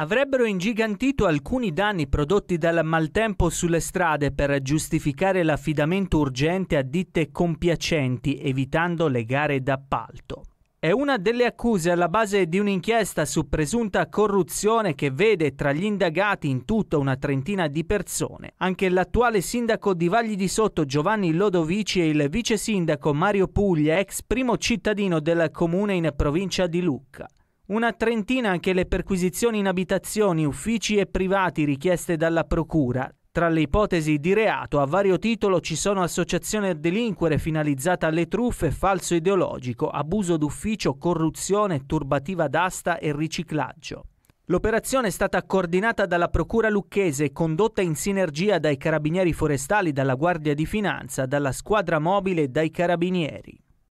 avrebbero ingigantito alcuni danni prodotti dal maltempo sulle strade per giustificare l'affidamento urgente a ditte compiacenti, evitando le gare d'appalto. È una delle accuse alla base di un'inchiesta su presunta corruzione che vede tra gli indagati in tutto una trentina di persone. Anche l'attuale sindaco di Vagli di Sotto Giovanni Lodovici e il vice sindaco Mario Puglia, ex primo cittadino del comune in provincia di Lucca. Una trentina anche le perquisizioni in abitazioni, uffici e privati richieste dalla Procura. Tra le ipotesi di reato a vario titolo ci sono associazione a delinquere finalizzata alle truffe, falso ideologico, abuso d'ufficio, corruzione, turbativa d'asta e riciclaggio. L'operazione è stata coordinata dalla Procura Lucchese e condotta in sinergia dai Carabinieri Forestali, dalla Guardia di Finanza, dalla Squadra Mobile e dai Carabinieri.